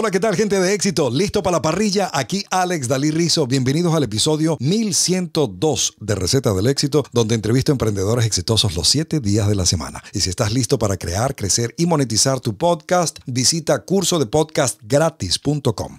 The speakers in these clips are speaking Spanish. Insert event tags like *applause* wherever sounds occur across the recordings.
Hola, ¿qué tal gente de éxito? ¿Listo para la parrilla? Aquí Alex Dalí Rizo. Bienvenidos al episodio 1102 de Recetas del Éxito, donde entrevisto a emprendedores exitosos los 7 días de la semana. Y si estás listo para crear, crecer y monetizar tu podcast, visita curso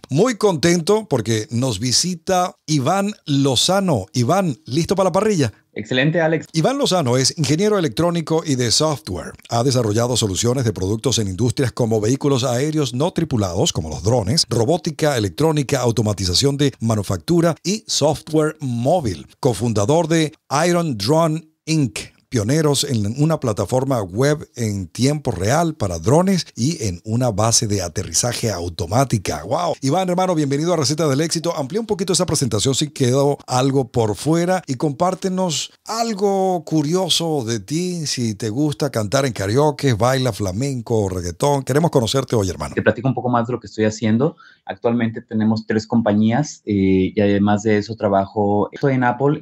Muy contento porque nos visita Iván Lozano. Iván, ¿listo para la parrilla? Excelente, Alex. Iván Lozano es ingeniero electrónico y de software. Ha desarrollado soluciones de productos en industrias como vehículos aéreos no tripulados, como los drones, robótica, electrónica, automatización de manufactura y software móvil. Cofundador de Iron Drone Inc., pioneros en una plataforma web en tiempo real para drones y en una base de aterrizaje automática. ¡Wow! Iván, hermano, bienvenido a Receta del Éxito. Amplía un poquito esa presentación si quedó algo por fuera y compártenos algo curioso de ti, si te gusta cantar en karaoke, baila flamenco, o reggaetón. Queremos conocerte hoy, hermano. Te platico un poco más de lo que estoy haciendo. Actualmente tenemos tres compañías eh, y además de eso trabajo, estoy en Apple,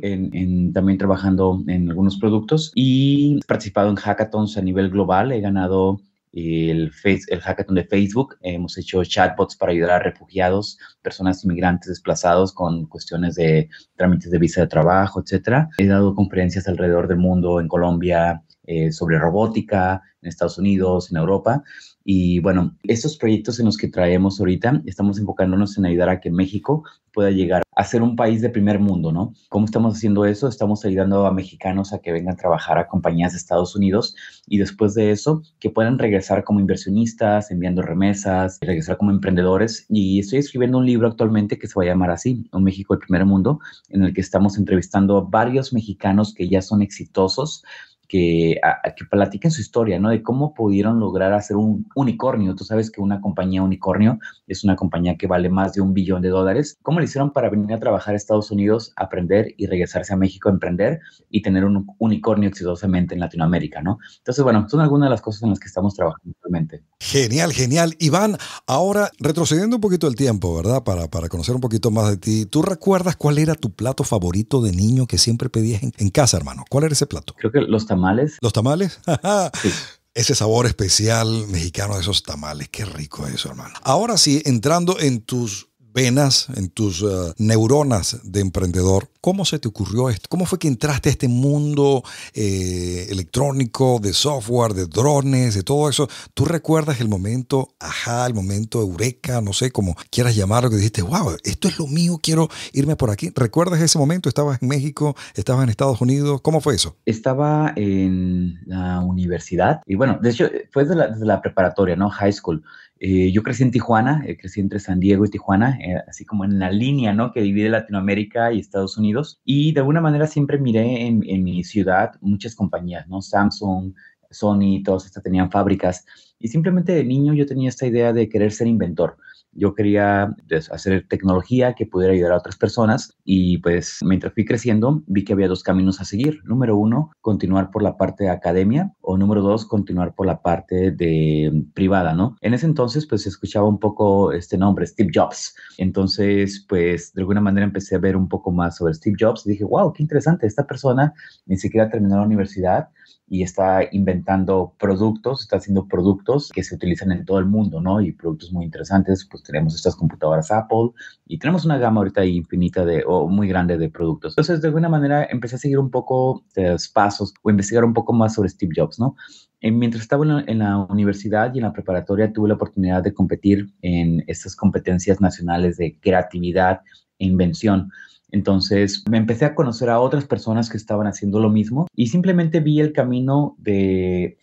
también trabajando en algunos productos y he participado en hackathons a nivel global. He ganado el, el hackathon de Facebook. Hemos hecho chatbots para ayudar a refugiados, personas inmigrantes desplazados con cuestiones de trámites de visa de trabajo, etcétera. He dado conferencias alrededor del mundo, en Colombia, eh, sobre robótica en Estados Unidos, en Europa. Y bueno, estos proyectos en los que traemos ahorita, estamos enfocándonos en ayudar a que México pueda llegar a ser un país de primer mundo, ¿no? ¿Cómo estamos haciendo eso? Estamos ayudando a mexicanos a que vengan a trabajar a compañías de Estados Unidos y después de eso, que puedan regresar como inversionistas, enviando remesas, regresar como emprendedores. Y estoy escribiendo un libro actualmente que se va a llamar así, Un México del Primer Mundo, en el que estamos entrevistando a varios mexicanos que ya son exitosos que, que platiquen su historia, ¿no? De cómo pudieron lograr hacer un unicornio. Tú sabes que una compañía unicornio es una compañía que vale más de un billón de dólares. ¿Cómo le hicieron para venir a trabajar a Estados Unidos, aprender y regresarse a México a emprender y tener un unicornio exitosamente en Latinoamérica, ¿no? Entonces, bueno, son algunas de las cosas en las que estamos trabajando actualmente. Genial, genial. Iván, ahora retrocediendo un poquito el tiempo, ¿verdad? Para, para conocer un poquito más de ti, ¿tú recuerdas cuál era tu plato favorito de niño que siempre pedías en, en casa, hermano? ¿Cuál era ese plato? Creo que los tamales. ¿Los tamales? *laughs* sí ese sabor especial mexicano de esos tamales. Qué rico eso, hermano. Ahora sí, entrando en tus venas, en tus eh, neuronas de emprendedor. ¿Cómo se te ocurrió esto? ¿Cómo fue que entraste a este mundo eh, electrónico, de software, de drones, de todo eso? ¿Tú recuerdas el momento, ajá, el momento eureka, no sé, cómo quieras llamarlo, que dijiste, wow, esto es lo mío, quiero irme por aquí? ¿Recuerdas ese momento? ¿Estabas en México? ¿Estabas en Estados Unidos? ¿Cómo fue eso? Estaba en la universidad y bueno, de hecho, fue desde la, desde la preparatoria, ¿no? High school. Eh, yo crecí en Tijuana, eh, crecí entre San Diego y Tijuana, eh, así como en la línea ¿no? que divide Latinoamérica y Estados Unidos. Y de alguna manera siempre miré en, mi ciudad muchas compañías, ¿no? Samsung, Sony, todas estas tenían fábricas. Y simplemente de niño yo tenía esta idea de querer ser inventor. Yo quería pues, hacer tecnología que pudiera ayudar a otras personas y pues mientras fui creciendo vi que había dos caminos a seguir. Número uno, continuar por la parte de academia o número dos, continuar por la parte de mm, privada, ¿no? En ese entonces pues se escuchaba un poco este nombre, Steve Jobs. Entonces pues de alguna manera empecé a ver un poco más sobre Steve Jobs y dije, wow, qué interesante, esta persona ni siquiera terminó la universidad y está inventando productos, está haciendo productos que se utilizan en todo el mundo, ¿no? Y productos muy interesantes, pues tenemos estas computadoras Apple y tenemos una gama ahorita infinita de, o muy grande de productos. Entonces, de alguna manera empecé a seguir un poco eh, los pasos o investigar un poco más sobre Steve Jobs, ¿no? Eh, mientras estaba en la, universidad y en la preparatoria, tuve la oportunidad de competir en estas competencias nacionales de creatividad e invención. Entonces me empecé a conocer a otras personas que estaban haciendo lo mismo y simplemente vi el camino de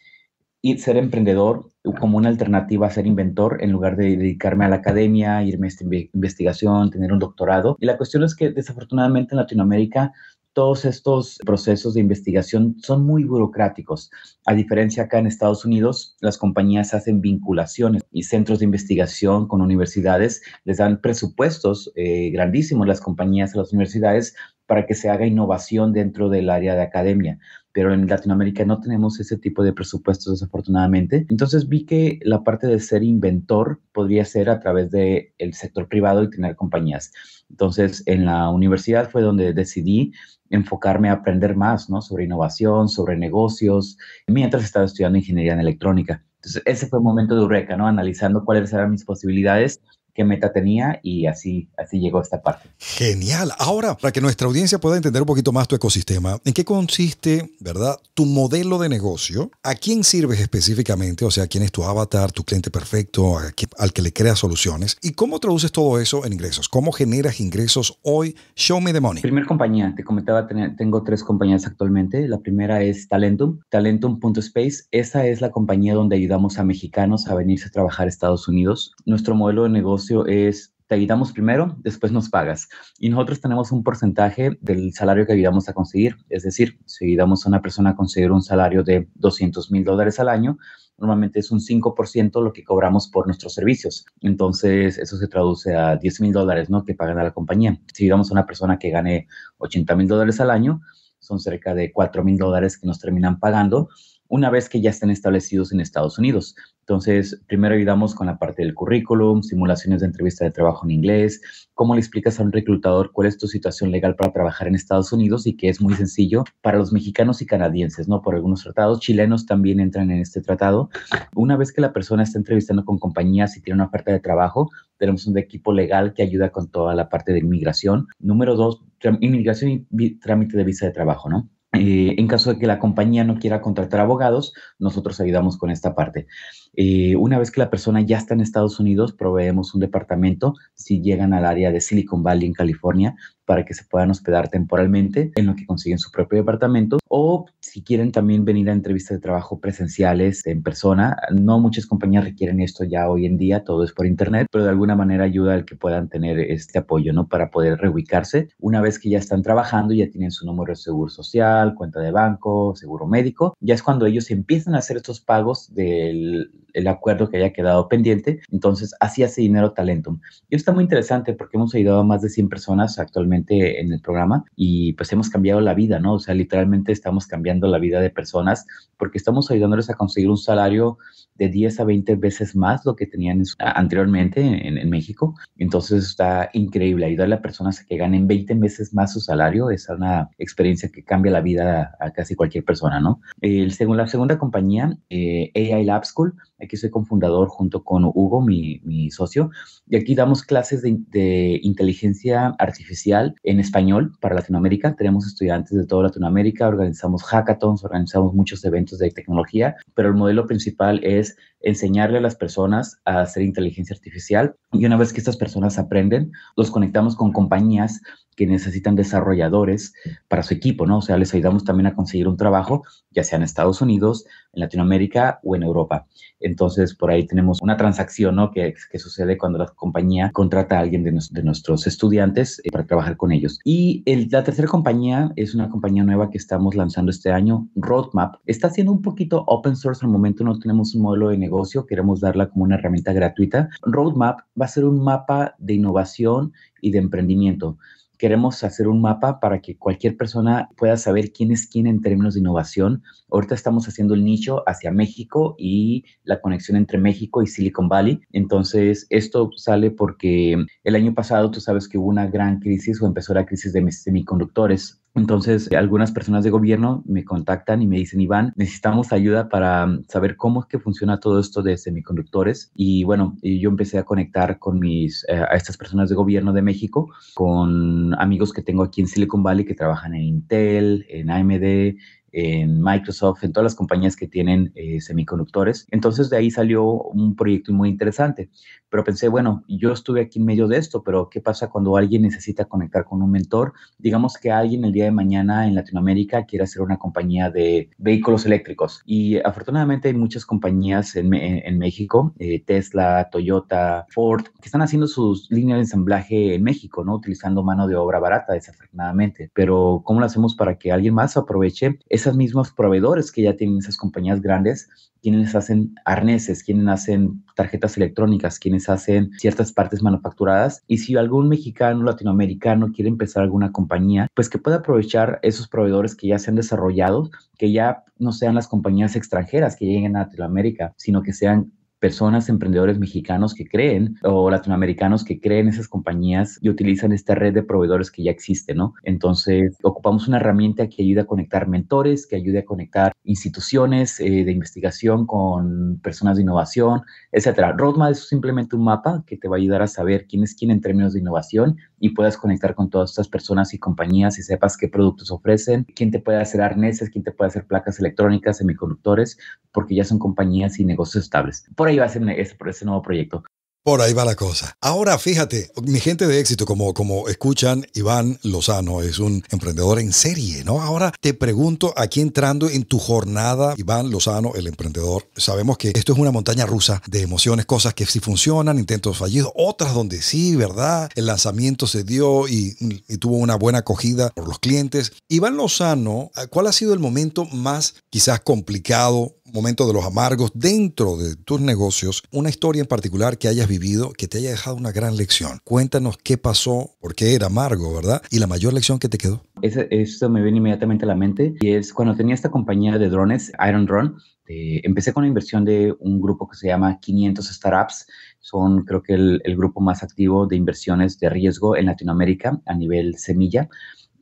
ser emprendedor como una alternativa a ser inventor en lugar de dedicarme a la academia, irme a investigación, tener un doctorado. Y la cuestión es que desafortunadamente en Latinoamérica todos estos procesos de investigación son muy burocráticos. A diferencia acá en Estados Unidos, las compañías hacen vinculaciones y centros de investigación con universidades, les dan presupuestos eh, grandísimos las compañías a las universidades para que se haga innovación dentro del área de academia. Pero en Latinoamérica no tenemos ese tipo de presupuestos, desafortunadamente. Entonces vi que la parte de ser inventor podría ser a través del el sector privado y tener compañías. Entonces, en la universidad fue donde decidí enfocarme a aprender más, ¿no? Sobre innovación, sobre negocios, mientras estaba estudiando ingeniería en electrónica. Entonces, ese fue el momento de Eureka, ¿no? Analizando cuáles eran mis posibilidades qué meta tenía y así, así llegó esta parte. Genial. Ahora, para que nuestra audiencia pueda entender un poquito más tu ecosistema, ¿en qué consiste, verdad, tu modelo de negocio? ¿A quién sirves específicamente? O sea, ¿quién es tu avatar, tu cliente perfecto, al que le creas soluciones? ¿Y cómo traduces todo eso en ingresos? ¿Cómo generas ingresos hoy? Show me the money. Primer compañía, te comentaba, tengo tres compañías actualmente. La primera es Talentum, talentum.space. Esa es la compañía donde ayudamos a mexicanos a venirse a trabajar a Estados Unidos. Nuestro modelo de negocio es te ayudamos primero, después nos pagas. Y nosotros tenemos un porcentaje del salario que ayudamos a conseguir. Es decir, si ayudamos a una persona a conseguir un salario de 200 mil dólares al año, normalmente es un 5% lo que cobramos por nuestros servicios. Entonces, eso se traduce a 10 mil dólares ¿no? que pagan a la compañía. Si ayudamos a una persona que gane 80 mil dólares al año, son cerca de 4 mil dólares que nos terminan pagando una vez que ya estén establecidos en Estados Unidos. Entonces, primero ayudamos con la parte del currículum, simulaciones de entrevista de trabajo en inglés, cómo le explicas a un reclutador cuál es tu situación legal para trabajar en Estados Unidos y que es muy sencillo para los mexicanos y canadienses, ¿no? Por algunos tratados, chilenos también entran en este tratado. Una vez que la persona está entrevistando con compañías y tiene una oferta de trabajo, tenemos un equipo legal que ayuda con toda la parte de inmigración. Número dos, inmigración y trámite de visa de trabajo, ¿no? Eh, en caso de que la compañía no quiera contratar abogados, nosotros ayudamos con esta parte. Eh, una vez que la persona ya está en Estados Unidos, proveemos un departamento si llegan al área de Silicon Valley en California para que se puedan hospedar temporalmente en lo que consiguen su propio departamento o si quieren también venir a entrevistas de trabajo presenciales en persona. No muchas compañías requieren esto ya hoy en día, todo es por internet, pero de alguna manera ayuda al que puedan tener este apoyo, ¿no? Para poder reubicarse una vez que ya están trabajando, ya tienen su número de seguro social, cuenta de banco, seguro médico, ya es cuando ellos empiezan a hacer estos pagos del el acuerdo que haya quedado pendiente. Entonces, así hace dinero Talentum. Y está muy interesante porque hemos ayudado a más de 100 personas actualmente en el programa y pues hemos cambiado la vida, ¿no? O sea, literalmente estamos cambiando la vida de personas porque estamos ayudándoles a conseguir un salario de 10 a 20 veces más lo que tenían anteriormente en, México. Entonces está increíble ayudar a personas a que ganen 20 veces más su salario. Es una experiencia que cambia la vida a, casi cualquier persona, ¿no? El, según la segunda compañía, eh, AI Lab School, Aquí soy cofundador junto con Hugo, mi, socio, y aquí damos clases de, de, inteligencia artificial en español para Latinoamérica. Tenemos estudiantes de toda Latinoamérica, organizamos hackathons, organizamos muchos eventos de tecnología, pero el modelo principal es enseñarle a las personas a hacer inteligencia artificial y una vez que estas personas aprenden, los conectamos con compañías que necesitan desarrolladores para su equipo, ¿no? O sea, les ayudamos también a conseguir un trabajo, ya sea en Estados Unidos, en Latinoamérica o en Europa. Entonces, por ahí tenemos una transacción, ¿no? Que, que sucede cuando la compañía contrata a alguien de, nuestros estudiantes eh, para trabajar con ellos. Y el, la tercera compañía es una compañía nueva que estamos lanzando este año, Roadmap. Está siendo un poquito open source al momento, no tenemos un modelo de negocio queremos darla como una herramienta gratuita. Roadmap va a ser un mapa de innovación y de emprendimiento. Queremos hacer un mapa para que cualquier persona pueda saber quién es quién en términos de innovación. Ahorita estamos haciendo el nicho hacia México y la conexión entre México y Silicon Valley. Entonces, esto sale porque el año pasado tú sabes que hubo una gran crisis o empezó la crisis de semiconductores entonces, algunas personas de gobierno me contactan y me dicen, Iván, necesitamos ayuda para mm, saber cómo es que funciona todo esto de semiconductores. Y bueno, yo empecé a conectar con mis, eh, a estas personas de gobierno de México, con amigos que tengo aquí en Silicon Valley que trabajan en Intel, en AMD, en Microsoft, en todas las compañías que tienen eh, semiconductores. Entonces de ahí salió un proyecto muy interesante. Pero pensé, bueno, yo estuve aquí en medio de esto, pero ¿qué pasa cuando alguien necesita conectar con un mentor? Digamos que alguien el día de mañana en Latinoamérica quiere hacer una compañía de vehículos eléctricos. Y afortunadamente hay muchas compañías en, en, México, eh, Tesla, Toyota, Ford, que están haciendo sus líneas de ensamblaje en México, ¿no? Utilizando mano de obra barata, desafortunadamente. Pero ¿cómo lo hacemos para que alguien más aproveche esa esos mismos proveedores que ya tienen esas compañías grandes, quienes hacen arneses, quienes hacen tarjetas electrónicas, quienes hacen ciertas partes manufacturadas. Y si algún mexicano, latinoamericano quiere empezar alguna compañía, pues que pueda aprovechar esos proveedores que ya se han desarrollado, que ya no sean las compañías extranjeras que lleguen a Latinoamérica, sino que sean personas, emprendedores mexicanos que creen o latinoamericanos que creen esas compañías y utilizan esta red de proveedores que ya existe, ¿no? Entonces, ocupamos una herramienta que ayuda a conectar mentores, que ayude a conectar instituciones eh, de investigación con personas de innovación, etcétera. Roadmap es simplemente un mapa que te va a ayudar a saber quién es quién en términos de innovación y puedas conectar con todas estas personas y compañías y sepas qué productos ofrecen, quién te puede hacer arneses, quién te puede hacer placas electrónicas, semiconductores, porque ya son compañías y negocios estables. Por ahí iba va ser ese, nuevo proyecto. Por ahí va la cosa. Ahora fíjate, mi gente de éxito, como, como escuchan, Iván Lozano es un emprendedor en serie, ¿no? Ahora te pregunto, aquí entrando en tu jornada, Iván Lozano, el emprendedor, sabemos que esto es una montaña rusa de emociones, cosas que sí funcionan, intentos fallidos, otras donde sí, ¿verdad? El lanzamiento se dio y, y tuvo una buena acogida por los clientes. Iván Lozano, ¿cuál ha sido el momento más quizás complicado momento de los amargos dentro de tus negocios, una historia en particular que hayas vivido que te haya dejado una gran lección. Cuéntanos qué pasó, por qué era amargo, ¿verdad? Y la mayor lección que te quedó. Eso, me viene inmediatamente a la mente y es cuando tenía esta compañía de drones, Iron Drone, eh, empecé con la inversión de un grupo que se llama 500 Startups. Son creo que el, el grupo más activo de inversiones de riesgo en Latinoamérica a nivel semilla.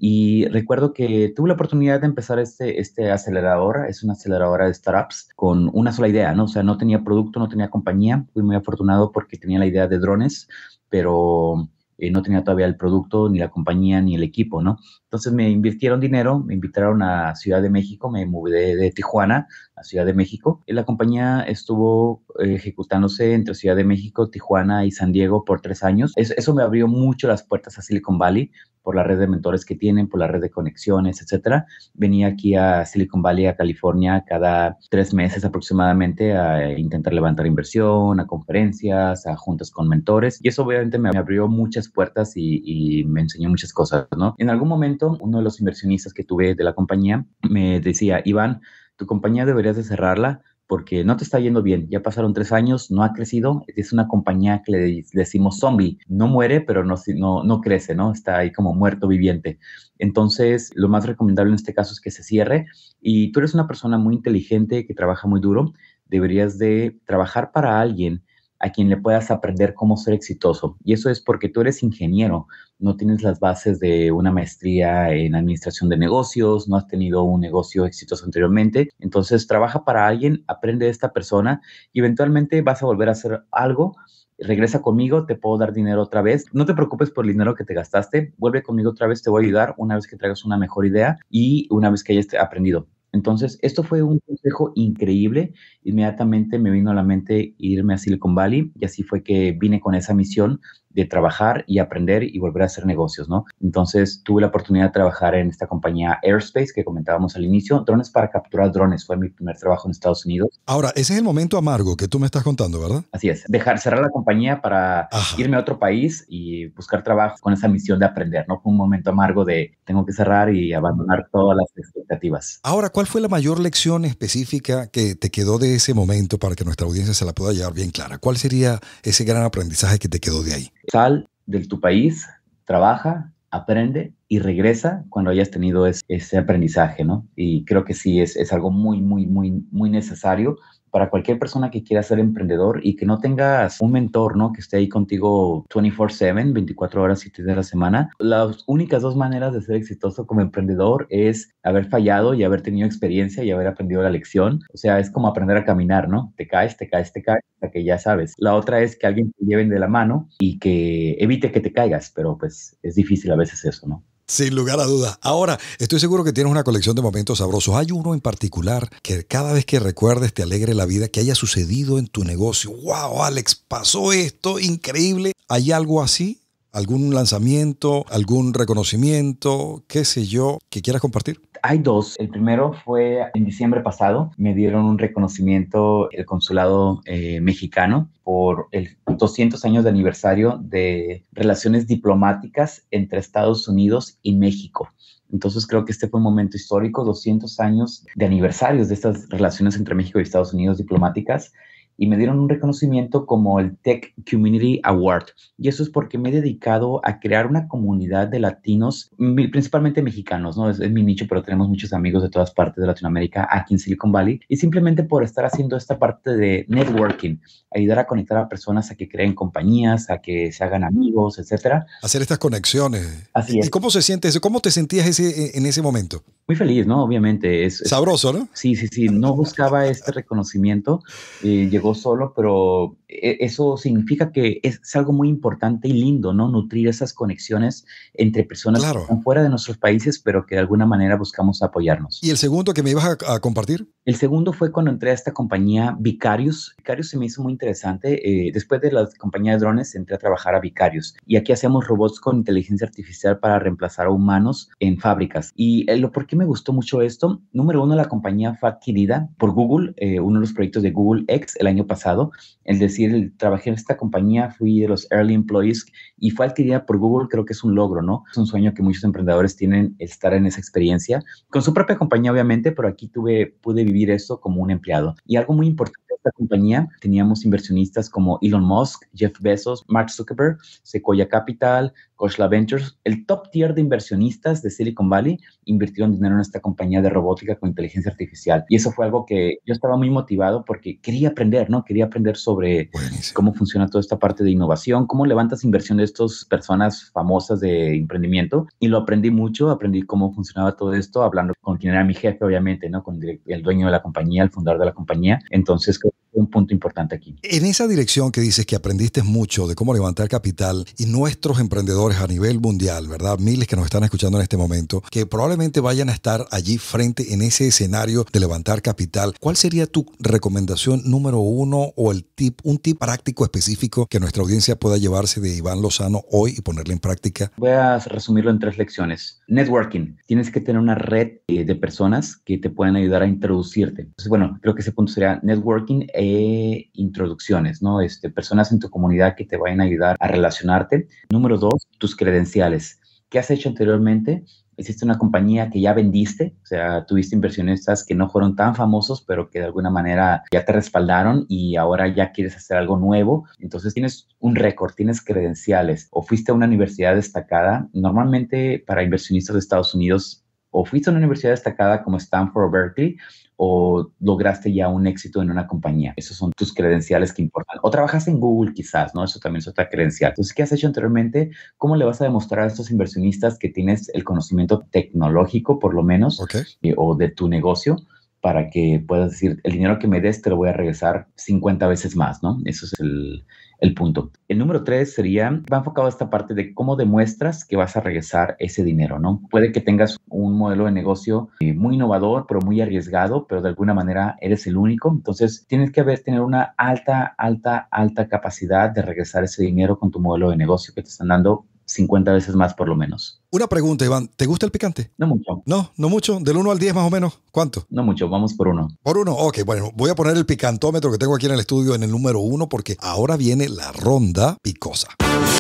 Y recuerdo que tuve la oportunidad de empezar este, este acelerador, es una aceleradora de startups con una sola idea, ¿no? O sea, no tenía producto, no tenía compañía, fui muy afortunado porque tenía la idea de drones, pero eh, no tenía todavía el producto, ni la compañía, ni el equipo, ¿no? Entonces me invirtieron dinero, me invitaron a Ciudad de México, me mudé de Tijuana a Ciudad de México. y La compañía estuvo eh, ejecutándose entre Ciudad de México, Tijuana y San Diego por tres años. Eso, me abrió mucho las puertas a Silicon Valley por la red de mentores que tienen, por la red de conexiones, etcétera. Venía aquí a Silicon Valley, a California, cada tres meses aproximadamente a intentar levantar inversión, a conferencias, a juntas con mentores. Y eso obviamente me abrió muchas puertas y, y me enseñó muchas cosas, ¿no? En algún momento uno de los inversionistas que tuve de la compañía me decía, Iván, tu compañía deberías de cerrarla porque no te está yendo bien. Ya pasaron tres años, no ha crecido. Es una compañía que le decimos zombie. No muere, pero no, no, no crece, ¿no? Está ahí como muerto viviente. Entonces, lo más recomendable en este caso es que se cierre. Y tú eres una persona muy inteligente que trabaja muy duro. Deberías de trabajar para alguien a quien le puedas aprender cómo ser exitoso. Y eso es porque tú eres ingeniero, no tienes las bases de una maestría en administración de negocios, no has tenido un negocio exitoso anteriormente. Entonces trabaja para alguien, aprende de esta persona y eventualmente vas a volver a hacer algo regresa conmigo, te puedo dar dinero otra vez. No te preocupes por el dinero que te gastaste, vuelve conmigo otra vez, te voy a ayudar una vez que traigas una mejor idea y una vez que hayas aprendido. Entonces, esto fue un consejo increíble. Inmediatamente me vino a la mente irme a Silicon Valley y así fue que vine con esa misión de trabajar y aprender y volver a hacer negocios, ¿no? Entonces tuve la oportunidad de trabajar en esta compañía Airspace que comentábamos al inicio, drones para capturar drones, fue mi primer trabajo en Estados Unidos. Ahora, ese es el momento amargo que tú me estás contando, ¿verdad? Así es, dejar cerrar la compañía para irme a otro país y buscar trabajo con esa misión de aprender, ¿no? Fue un momento amargo de tengo que cerrar y abandonar todas las expectativas. Ahora, ¿cuál fue la mayor lección específica que te quedó de ese momento para que nuestra audiencia se la pueda llevar bien clara? ¿Cuál sería ese gran aprendizaje que te quedó de ahí? Sal del tu país, trabaja, aprende y regresa cuando hayas tenido ese aprendizaje, ¿no? Y creo que sí, es, es algo muy, muy, muy, muy necesario para cualquier persona que quiera ser emprendedor y que no tengas un mentor, ¿no? Que esté ahí contigo 24/7, 24 horas, y 7 de la semana. Las únicas dos maneras de ser exitoso como emprendedor es haber fallado y haber tenido experiencia y haber aprendido la lección. O sea, es como aprender a caminar, ¿no? Te caes, te caes, te caes, hasta que ya sabes. La otra es que alguien te lleven de la mano y que evite que te caigas, pero pues es difícil a veces eso, ¿no? Sin lugar a dudas. Ahora, estoy seguro que tienes una colección de momentos sabrosos. Hay uno en particular que cada vez que recuerdes te alegre la vida que haya sucedido en tu negocio. ¡Wow, Alex! Pasó esto, increíble. ¿Hay algo así? algún lanzamiento, algún reconocimiento, qué sé yo, que quieras compartir? Hay dos. El primero fue en diciembre pasado. Me dieron un reconocimiento el consulado eh, mexicano por el 200 años de aniversario de relaciones diplomáticas entre Estados Unidos y México. Entonces creo que este fue un momento histórico, 200 años de aniversarios de estas relaciones entre México y Estados Unidos diplomáticas y me dieron un reconocimiento como el Tech Community Award. Y eso es porque me he dedicado a crear una comunidad de latinos, principalmente mexicanos, ¿no? Es, mi nicho, pero tenemos muchos amigos de todas partes de Latinoamérica aquí en Silicon Valley. Y simplemente por estar haciendo esta parte de networking, ayudar a conectar a personas a que creen compañías, a que se hagan mm. amigos, etcétera. Hacer estas conexiones. Así es. ¿Y cómo se siente eso? ¿Cómo te sentías ese, e, en ese momento? Muy feliz, ¿no? Obviamente. Es, Sabroso, ¿no? Sí, sí, sí. No buscaba este reconocimiento. Eh, solo, pero e, eso significa que es, algo muy importante y lindo, ¿no? Nutrir esas conexiones entre personas que están fuera de nuestros países, pero que de alguna manera buscamos apoyarnos. ¿Y el segundo que me ibas a, compartir? El segundo fue cuando entré a esta compañía Vicarius. Vicarius se me hizo muy interesante. Eh, después de la compañía de drones, entré a trabajar a Vicarius. Y aquí hacemos robots con inteligencia artificial para reemplazar a humanos en fábricas. ¿Y eh, lo por qué me gustó mucho esto? Número uno, la compañía fue adquirida por Google, eh, uno de los proyectos de Google X, La año pasado. Es decir, trabajé en esta compañía, fui de los early employees y fue adquirida por Google, creo que es un logro, ¿no? Es un sueño que muchos emprendedores tienen estar en esa experiencia, con su propia compañía obviamente, pero aquí tuve, pude vivir eso como un empleado. Y algo muy importante esta compañía teníamos inversionistas como Elon Musk, Jeff Bezos, Mark Zuckerberg, Sequoia Capital, Koshla Ventures. El top tier de inversionistas de Silicon Valley invirtieron dinero en esta compañía de robótica con inteligencia artificial. Y eso fue algo que yo estaba muy motivado porque quería aprender, ¿no? Quería aprender sobre cómo funciona toda esta parte de innovación, cómo levantas inversión de estas personas famosas de emprendimiento. Y lo aprendí mucho, aprendí cómo funcionaba todo esto, hablando con quien era mi jefe, obviamente, ¿no? Con el dueño de la compañía, el fundador de la compañía. Entonces, un punto importante aquí. En esa dirección que dices que aprendiste mucho de cómo levantar capital y nuestros emprendedores a nivel mundial, ¿verdad? Miles que nos están escuchando en este momento, que probablemente vayan a estar allí frente en ese escenario de levantar capital. ¿Cuál sería tu recomendación número uno o el tip, un tip práctico específico que nuestra audiencia pueda llevarse de Iván Lozano hoy y ponerle en práctica? Voy a resumirlo en tres lecciones. Networking. Tienes que tener una red eh, de personas que te puedan ayudar a introducirte. Entonces, bueno, creo que ese punto sería networking e eh, introducciones, ¿no? Este, personas en tu comunidad que te vayan a ayudar a relacionarte. Número dos, tus credenciales. ¿Qué has hecho anteriormente? Hiciste una compañía que ya vendiste, o sea, tuviste inversionistas que no fueron tan famosos, pero que de alguna manera ya te respaldaron y ahora ya quieres hacer algo nuevo. Entonces tienes un récord, tienes credenciales o fuiste a una universidad destacada. Normalmente para inversionistas de Estados Unidos o fuiste a una universidad destacada como Stanford o Berkeley o lograste ya un éxito en una compañía. Esos son tus credenciales que importan. O trabajas en Google quizás, ¿no? Eso también es otra credencial. Entonces, ¿qué has hecho anteriormente? ¿Cómo le vas a demostrar a estos inversionistas que tienes el conocimiento tecnológico, por lo menos, eh, o de tu negocio? para que puedas decir, el dinero que me des te lo voy a regresar 50 veces más, ¿no? Eso es el, el punto. El número tres sería, va enfocado a esta parte de cómo demuestras que vas a regresar ese dinero, ¿no? Puede que tengas un modelo de negocio eh, muy innovador, pero muy arriesgado, pero de alguna manera eres el único, entonces tienes que haber, tener una alta, alta, alta capacidad de regresar ese dinero con tu modelo de negocio que te están dando 50 veces más por lo menos. Una pregunta, Iván. ¿Te gusta el picante? No mucho. No, no mucho. Del 1 al 10 más o menos. ¿Cuánto? No mucho. Vamos por uno. Por uno. Ok, bueno, voy a poner el picantómetro que tengo aquí en el estudio en el número uno porque ahora viene la ronda picosa.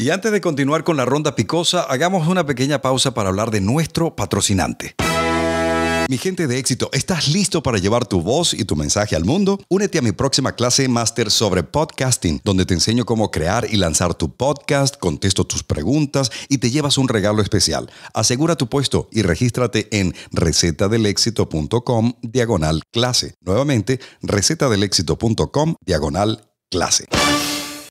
Y antes de continuar con la ronda picosa, hagamos una pequeña pausa para hablar de nuestro patrocinante. Mi gente de éxito, ¿estás listo para llevar tu voz y tu mensaje al mundo? Únete a mi próxima clase máster sobre podcasting, donde te enseño cómo crear y lanzar tu podcast, contesto tus preguntas y te llevas un regalo especial. Asegura tu puesto y regístrate en recetadelexito.com diagonal clase. Nuevamente, recetadelexito.com diagonal clase.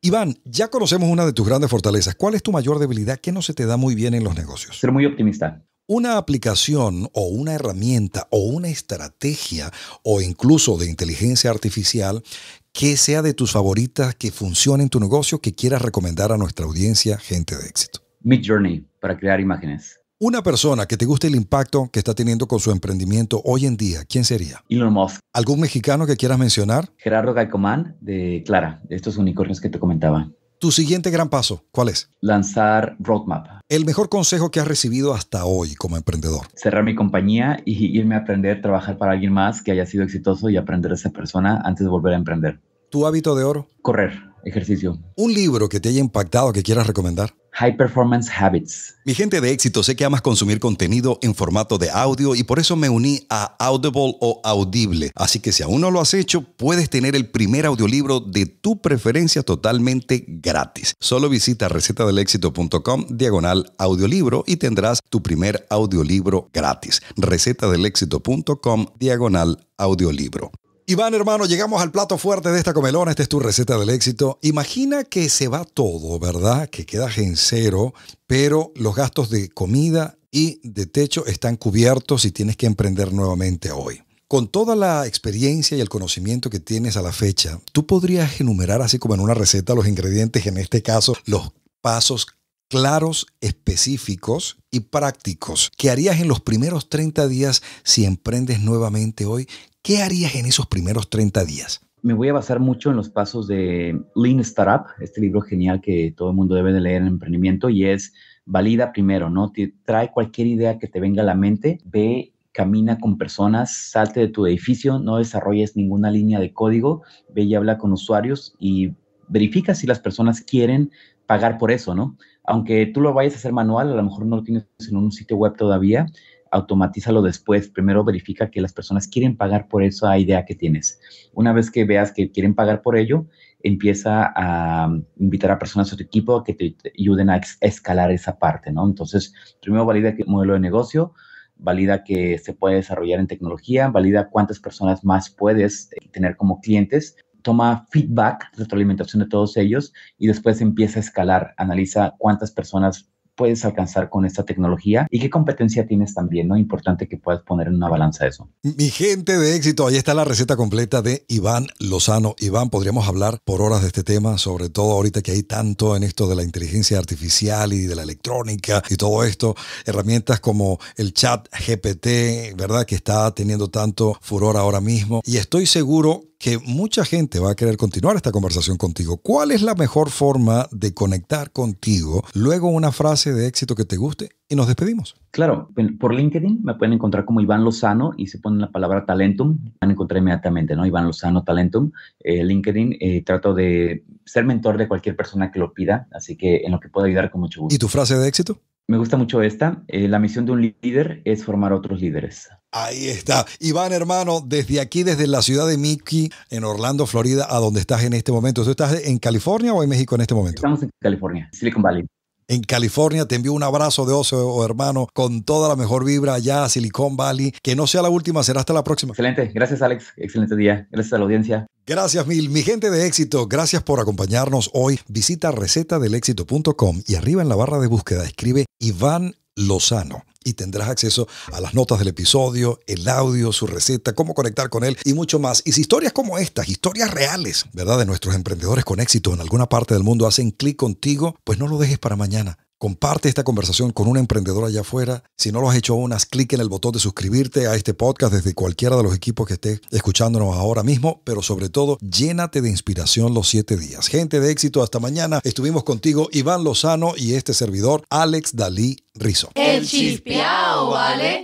Iván, ya conocemos una de tus grandes fortalezas. ¿Cuál es tu mayor debilidad? ¿Qué no se te da muy bien en los negocios? Ser muy optimista. Una aplicación o una herramienta o una estrategia o incluso de inteligencia artificial que sea de tus favoritas, que funcione en tu negocio, que quieras recomendar a nuestra audiencia, gente de éxito. Mid Journey para crear imágenes. Una persona que te guste el impacto que está teniendo con su emprendimiento hoy en día, ¿quién sería? Elon Musk. ¿Algún mexicano que quieras mencionar? Gerardo Galcomán de Clara, de estos unicornios que te comentaba. ¿Tu siguiente gran paso cuál es? Lanzar Roadmap. El mejor consejo que has recibido hasta hoy como emprendedor. Cerrar mi compañía y *laughs* irme a aprender, trabajar para alguien más que haya sido exitoso y aprender a esa persona antes de volver a emprender. ¿Tu hábito de oro? Correr, ejercicio. ¿Un libro que te haya impactado que quieras recomendar? High Performance Habits. Mi gente de éxito, sé que amas consumir contenido en formato de audio y por eso me uní a Audible o Audible. Así que si aún no lo has hecho, puedes tener el primer audiolibro de tu preferencia totalmente gratis. Solo visita recetadelexito.com diagonal audiolibro y tendrás tu primer audiolibro gratis. recetadelexito.com diagonal audiolibro. Iván, hermano, llegamos al plato fuerte de esta comelona. Esta es tu receta del éxito. Imagina que se va todo, ¿verdad? Que quedas en cero, pero los gastos de comida y de techo están cubiertos y tienes que emprender nuevamente hoy. Con toda la experiencia y el conocimiento que tienes a la fecha, tú podrías enumerar así como en una receta los ingredientes, en este caso los pasos claros, específicos y prácticos que harías en los primeros 30 días si emprendes nuevamente hoy ¿Qué harías en esos primeros 30 días? Me voy a basar mucho en los pasos de Lean Startup, este libro genial que todo el mundo debe de leer en emprendimiento y es valida primero, ¿no? trae cualquier idea que te venga a la mente, ve camina con personas, salte de tu edificio, no desarrolles ninguna línea de código, ve y habla con usuarios y verifica si las personas quieren pagar por eso, ¿no? Aunque tú lo vayas a hacer manual, a lo mejor no lo tienes en un sitio web todavía, automatízalo después. Primero verifica que las personas quieren pagar por esa idea que tienes. Una vez que veas que quieren pagar por ello, empieza a um, invitar a personas a tu equipo que te ayuden a escalar esa parte, ¿no? Entonces, primero valida el modelo de negocio, valida que se puede desarrollar en tecnología, valida cuántas personas más puedes eh, tener como clientes, toma feedback, retroalimentación de todos ellos y después empieza a escalar, analiza cuántas personas puedes alcanzar con esta tecnología y qué competencia tienes también, ¿no? Importante que puedas poner en una balanza eso. Mi gente de éxito, ahí está la receta completa de Iván Lozano. Iván, podríamos hablar por horas de este tema, sobre todo ahorita que hay tanto en esto de la inteligencia artificial y de la electrónica y todo esto, herramientas como el chat GPT, ¿verdad? Que está teniendo tanto furor ahora mismo. Y estoy seguro que mucha gente va a querer continuar esta conversación contigo. ¿Cuál es la mejor forma de conectar contigo? Luego una frase de éxito que te guste y nos despedimos. Claro, por LinkedIn me pueden encontrar como Iván Lozano y se ponen la palabra Talentum, van a encontrar inmediatamente, ¿no? Iván Lozano Talentum. Eh, LinkedIn, eh, trato de ser mentor de cualquier persona que lo pida, así que en lo que pueda ayudar con mucho gusto. ¿Y tu frase de éxito? Me gusta mucho esta. Eh, la misión de un líder es formar otros líderes. Ahí está. Iván, hermano, desde aquí, desde la ciudad de Mickey, en Orlando, Florida, a donde estás en este momento. ¿Tú estás en California o en México en este momento? Estamos en California, Silicon Valley en California. Te envío un abrazo de oso, hermano, con toda la mejor vibra allá a Silicon Valley. Que no sea la última, será hasta la próxima. Excelente. Gracias, Alex. Excelente día. Gracias a la audiencia. Gracias mil, mi gente de éxito, gracias por acompañarnos hoy. Visita recetadelexito.com y arriba en la barra de búsqueda escribe Iván sano y tendrás acceso a las notas del episodio, el audio, su receta, cómo conectar con él y mucho más. Y si historias como estas, historias reales, ¿verdad? De nuestros emprendedores con éxito en alguna parte del mundo hacen clic contigo, pues no lo dejes para mañana. Comparte esta conversación con un emprendedor allá afuera. Si no lo has hecho aún, haz clic en el botón de suscribirte a este podcast desde cualquiera de los equipos que esté escuchándonos ahora mismo, pero sobre todo, llénate de inspiración los siete días. Gente de éxito, hasta mañana. Estuvimos contigo Iván Lozano y este servidor, Alex Dalí Rizo. El Chispiao, ¿vale?